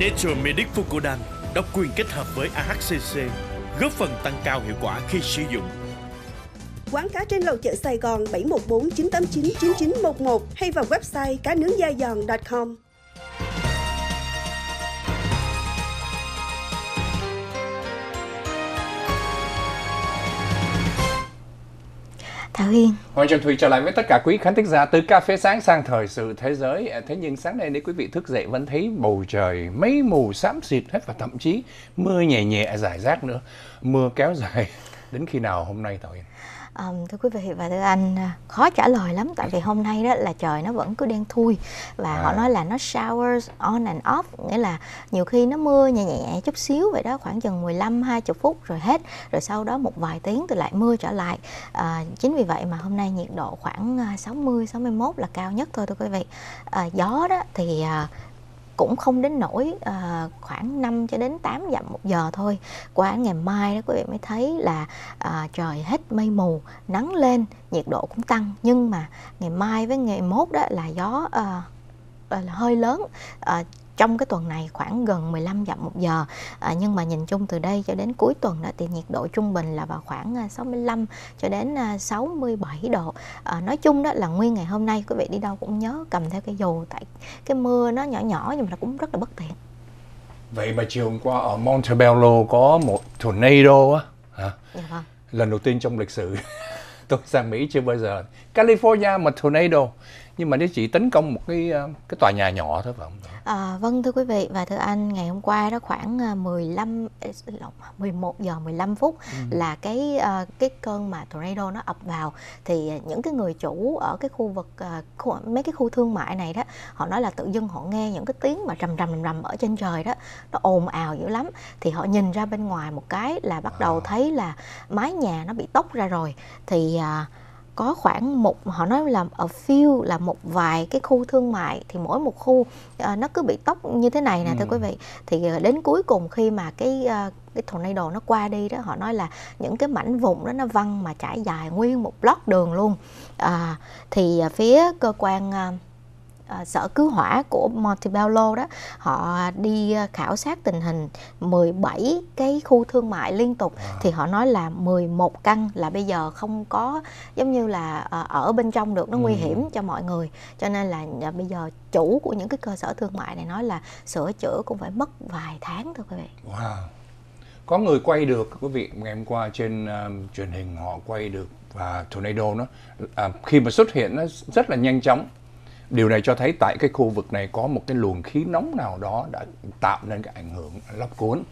Nature Medic Fucodan độc quyền kết hợp với AHCC, góp phần tăng cao hiệu quả khi sử dụng. Quán cá trên lầu chợ Sài Gòn 714 989 9911 hay vào website cá nướng da giòn.com. Thảo Hiên. Hoàng Trần Thùy trở lại với tất cả quý khán thính giả từ cà phê sáng sang thời sự thế giới. Ờ, thế nhưng sáng nay nếu quý vị thức dậy vẫn thấy bầu trời mấy mù xám xịt hết và thậm chí mưa nhẹ nhẹ rải rác nữa. Mưa kéo dài đến khi nào hôm nay Thảo Hiên? um, thưa quý vị và thưa anh à, khó trả lời lắm tại vì hôm nay đó là trời nó vẫn cứ đen thui và à. họ nói là nó showers on and off nghĩa là nhiều khi nó mưa nhẹ nhẹ chút xíu vậy đó khoảng chừng 15 20 phút rồi hết rồi sau đó một vài tiếng thì lại mưa trở lại à, chính vì vậy mà hôm nay nhiệt độ khoảng 60 à, 61 là cao nhất thôi thưa quý vị à, gió đó thì à, cũng không đến nổi à, ờ, khoảng 5 cho đến 8 dặm một giờ thôi qua ngày mai đó quý vị mới thấy là à, trời hết mây mù nắng lên nhiệt độ cũng tăng nhưng mà ngày mai với ngày mốt đó là gió à, là hơi lớn à, trong cái tuần này khoảng gần 15 dặm một giờ à, nhưng mà nhìn chung từ đây cho đến cuối tuần đó thì nhiệt độ trung bình là vào khoảng 65 à, cho đến 67 à, độ à, nói chung đó là nguyên ngày hôm nay quý vị đi đâu cũng nhớ cầm theo cái dù tại cái mưa nó nhỏ nhỏ nhưng mà nó cũng rất là bất tiện vậy mà chiều hôm qua ở Montebello có một tornado á hả dạ vâng. lần đầu tiên trong lịch sử tôi sang Mỹ chưa bao giờ California mà tornado nhưng mà nó chỉ tấn công một cái ờ, cái tòa nhà nhỏ thôi phải không? À, vâng thưa quý vị và thưa anh ngày hôm qua đó khoảng 15 ờ, 11 giờ 15 phút ừ. là cái cái cơn mà tornado nó ập vào thì những cái người chủ ở cái khu vực khu, mấy cái khu thương mại này đó họ nói là tự dưng họ nghe những cái tiếng mà rầm rầm rầm rầm ở trên trời đó nó ồn ào dữ lắm thì họ nhìn ra bên ngoài một cái là bắt đầu à. thấy là mái nhà nó bị tốc ra rồi thì có khoảng một họ nói là ở few là một vài cái khu thương mại thì mỗi một khu uh, nó cứ bị tóc như thế này nè ừ. thưa quý ừ. vị thì uh, đến cuối cùng khi mà cái uh, cái tornado nó qua đi đó họ nói là những cái mảnh vụn đó nó văng mà trải dài nguyên một block đường luôn à, thì phía cơ quan uh, Ờ, sở cứu hỏa của Montebello đó họ đi ờ, khảo sát tình hình 17 cái khu thương mại liên tục à. thì họ nói là 11 căn là bây giờ không có giống như là ờ, ở bên trong được nó nguy ừ. hiểm cho mọi người cho nên là bây giờ chủ của những cái cơ sở thương mại này nói là sửa chữa cũng phải mất vài tháng thôi quý vị. Wow. Có người quay được quý vị ngày hôm qua trên uh, truyền hình họ quay được và tornado nó uh, khi mà xuất hiện nó rất là nhanh chóng điều này cho thấy tại cái khu vực này có một cái luồng khí nóng nào đó đã tạo nên cái ảnh hưởng lốc cuốn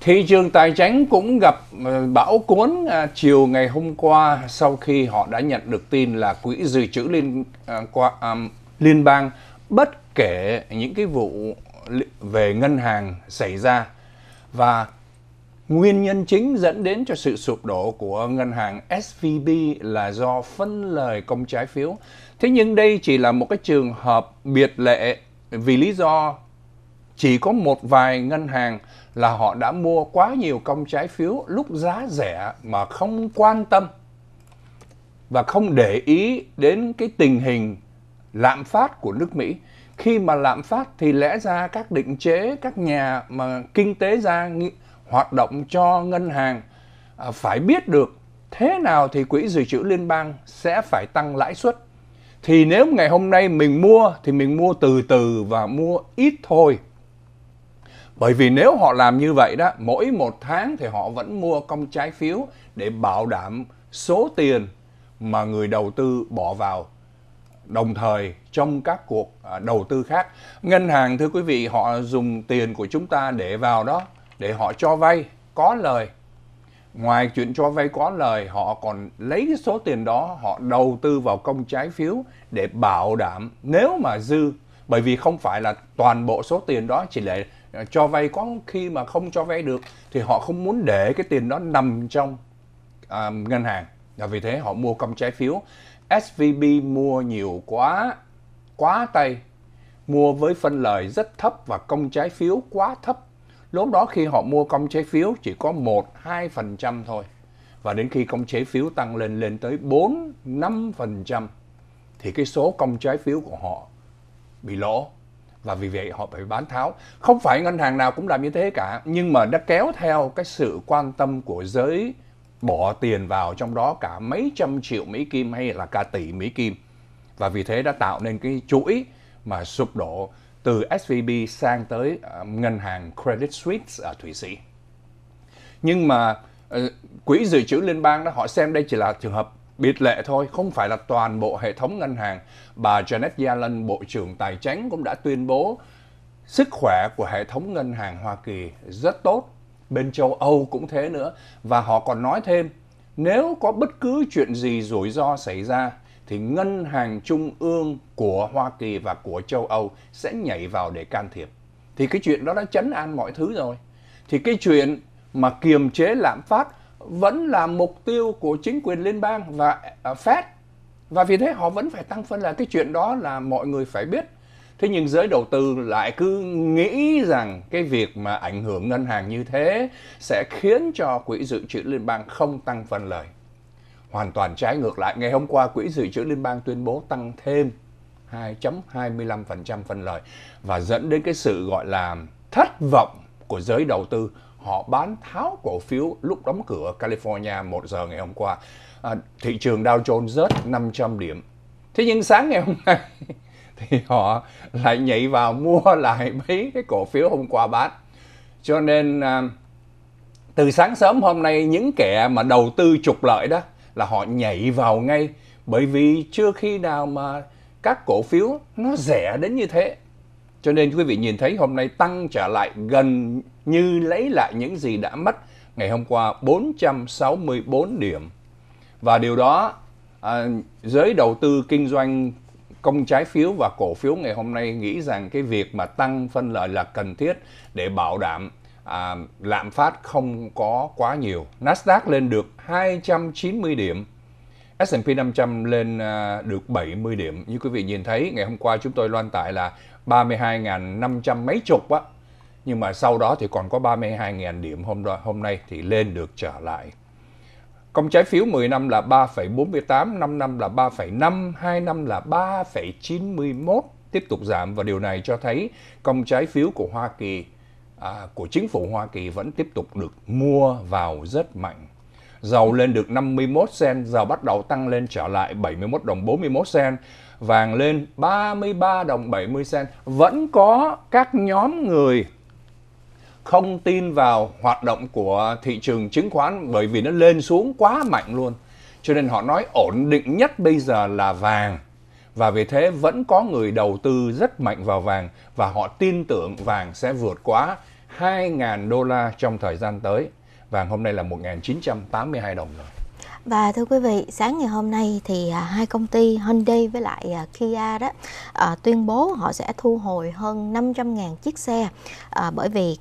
thị trường tài chính cũng gặp ờ, bão cuốn à, chiều ngày hôm qua sau khi họ đã nhận được tin là quỹ dự trữ liên à, qua à, liên bang bất kể những cái vụ về ngân hàng xảy ra và Nguyên nhân chính dẫn đến cho sự sụp đổ của ngân hàng SVB là do phân lời công trái phiếu. Thế nhưng đây chỉ là một cái trường hợp biệt lệ vì lý do chỉ có một vài ngân hàng là họ đã mua quá nhiều công trái phiếu lúc giá rẻ mà không quan tâm và không để ý đến cái tình hình lạm phát của nước Mỹ. Khi mà lạm phát thì lẽ ra các định chế, các nhà mà kinh tế ra hoạt động cho ngân hàng à, phải biết được thế nào thì quỹ dự trữ liên bang sẽ phải tăng lãi suất thì nếu ngày hôm nay mình mua thì mình mua từ từ và mua ít thôi bởi vì nếu họ làm như vậy đó mỗi một tháng thì họ vẫn mua công trái phiếu để bảo đảm số tiền mà người đầu tư bỏ vào đồng thời trong các cuộc à, đầu tư khác ngân hàng thưa quý vị họ dùng tiền của chúng ta để vào đó để họ cho vay có lời ngoài chuyện cho vay có lời họ còn lấy cái số tiền đó họ đầu tư vào công trái phiếu để bảo đảm nếu mà dư bởi vì không phải là toàn bộ số tiền đó chỉ để ờ, cho vay có khi mà không cho vay được thì họ không muốn để cái tiền đó nằm trong à, ngân hàng và vì thế họ mua công trái phiếu SVB mua nhiều quá quá tay mua với phân lời rất thấp và công trái phiếu quá thấp Lúc đó khi họ mua công trái phiếu chỉ có 1-2% thôi. Và đến khi công trái phiếu tăng lên lên tới 4-5% thì cái số công trái phiếu của họ bị lỗ và vì vậy họ phải bán tháo. Không phải ngân hàng nào cũng làm như thế cả, nhưng mà đã kéo theo cái sự quan tâm của giới bỏ tiền vào trong đó cả mấy trăm triệu Mỹ Kim hay là cả tỷ Mỹ Kim. Và vì thế đã tạo nên cái chuỗi mà sụp đổ từ SVB sang tới à, ngân hàng Credit Suisse ở à, Thụy Sĩ. Nhưng mà ờ, quỹ dự trữ liên bang đó họ xem đây chỉ là trường hợp biệt lệ thôi, không phải là toàn bộ hệ thống ngân hàng. Bà Janet Yellen, Bộ trưởng Tài chính cũng đã tuyên bố sức khỏe của hệ thống ngân hàng Hoa Kỳ rất tốt, bên châu Âu cũng thế nữa và họ còn nói thêm nếu có bất cứ chuyện gì rủi ro xảy ra thì ngân hàng trung ương của Hoa Kỳ và của châu Âu sẽ nhảy vào để can thiệp. Thì cái chuyện đó đã chấn an mọi thứ rồi. Thì cái chuyện mà kiềm chế lạm phát vẫn là mục tiêu của chính quyền liên bang và à, Fed. Và vì thế họ vẫn phải tăng phân là cái chuyện đó là mọi người phải biết. Thế nhưng giới đầu tư lại cứ nghĩ rằng cái việc mà ảnh hưởng ngân hàng như thế sẽ khiến cho quỹ dự trữ liên bang không tăng phần lời hoàn toàn trái ngược lại. Ngày hôm qua, Quỹ Dự trữ Liên bang tuyên bố tăng thêm 2.25% phân lời và dẫn đến cái sự gọi là thất vọng của giới đầu tư. Họ bán tháo cổ phiếu lúc đóng cửa California 1 giờ ngày hôm qua. À, thị trường Dow Jones rớt 500 điểm. Thế nhưng sáng ngày hôm nay thì họ lại nhảy vào mua lại mấy cái cổ phiếu hôm qua bán. Cho nên à, từ sáng sớm hôm nay những kẻ mà đầu tư trục lợi đó là họ nhảy vào ngay bởi vì chưa khi nào mà các cổ phiếu nó rẻ đến như thế. Cho nên quý vị nhìn thấy hôm nay tăng trở lại gần như lấy lại những gì đã mất ngày hôm qua 464 điểm. Và điều đó à, giới đầu tư kinh doanh công trái phiếu và cổ phiếu ngày hôm nay nghĩ rằng cái việc mà tăng phân lợi là cần thiết để bảo đảm à, lạm phát không có quá nhiều. Nasdaq lên được 290 điểm. S&P 500 lên à, được 70 điểm. Như quý vị nhìn thấy, ngày hôm qua chúng tôi loan tải là 32.500 mấy chục á. Nhưng mà sau đó thì còn có 32.000 điểm hôm đó, hôm nay thì lên được trở lại. Công trái phiếu 10 năm là 3,48, 5 năm là 3,5, 2 năm là 3,91 tiếp tục giảm và điều này cho thấy công trái phiếu của Hoa Kỳ à, của chính phủ Hoa Kỳ vẫn tiếp tục được mua vào rất mạnh. Dầu lên được 51 sen, dầu bắt đầu tăng lên trở lại 71 đồng 41 sen, vàng lên 33 đồng 70 sen. Vẫn có các nhóm người không tin vào hoạt động của thị trường chứng khoán bởi vì nó lên xuống quá mạnh luôn. Cho nên họ nói ổn định nhất bây giờ là vàng và vì thế vẫn có người đầu tư rất mạnh vào vàng và họ tin tưởng vàng sẽ vượt quá 2.000 đô la trong thời gian tới. Vàng hôm nay là 1.982 đồng rồi. Và thưa quý vị, sáng ngày hôm nay thì à, hai công ty Hyundai với lại à, Kia đó à, tuyên bố họ sẽ thu hồi hơn 500.000 chiếc xe bởi vì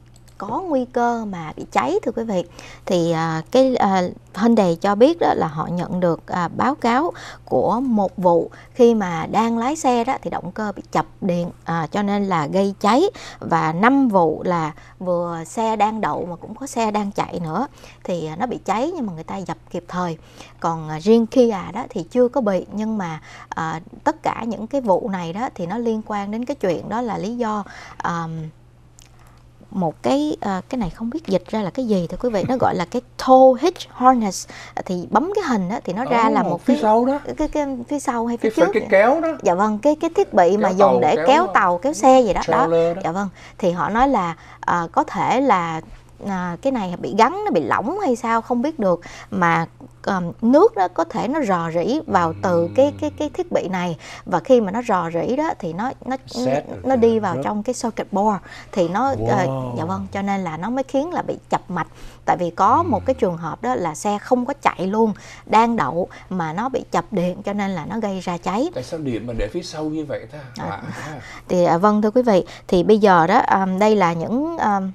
có nguy cơ mà bị cháy thưa quý vị thì à, cái à, Hyundai cho biết đó là họ nhận được à, báo cáo của một vụ khi mà đang lái xe đó thì động cơ bị chập điện à, cho nên là gây cháy và năm vụ là vừa xe đang đậu mà cũng có xe đang chạy nữa thì à, nó bị cháy nhưng mà người ta dập kịp thời còn à, riêng Kia đó thì chưa có bị nhưng mà à, tất cả những cái vụ này đó thì nó liên quan đến cái chuyện đó là lý do um, một cái à, cái này không biết dịch ra là cái gì thưa quý vị nó gọi là cái tow hitch harness à, thì bấm cái hình đó, thì nó ra ừ, là một phía cái, sau đó cái, cái, cái phía sau hay phía cái, trước cái kéo đó dạ vâng cái cái thiết bị kéo mà dùng để kéo, kéo ờ, tàu kéo ừ, xe gì đó đó. đó dạ vâng thì họ nói là à, có thể là à, cái này bị gắn nó bị lỏng hay sao không biết được mà um, nước đó có thể nó rò rỉ vào từ cái cái cái thiết bị này và khi mà nó rò rỉ đó thì nó nó nó đi vào trong cái socket board thì nó ờ, wow. uh, dạ vâng cho nên là nó mới khiến là bị chập mạch tại vì có một cái trường hợp đó là xe không có chạy luôn đang đậu mà nó bị chập điện cho nên là nó gây ra cháy tại sao điện mà để phía sau như vậy ta ờ. à. à. thì uh, vâng thưa quý vị thì bây giờ đó um, đây là những um,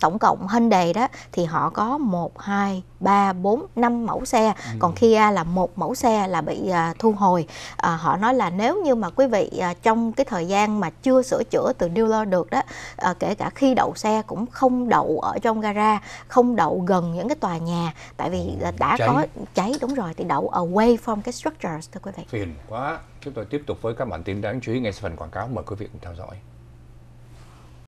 tổng cộng Hyundai đó thì họ có 1 2 3 4 5 mẫu xe, ừ. còn Kia là một mẫu xe là bị à, thu hồi. À, họ nói là nếu như mà quý vị à, trong cái thời gian mà chưa sửa chữa từ dealer được đó, à, kể cả khi đậu xe cũng không đậu ở trong gara, không đậu gần những cái tòa nhà tại vì ừ, đã cháy. có cháy đúng rồi thì đậu away from cái structures thưa quý vị. Phiền quá. Chúng tôi tiếp tục với các bản tin đáng chú ý ngay sau phần quảng cáo mời quý vị cùng theo dõi.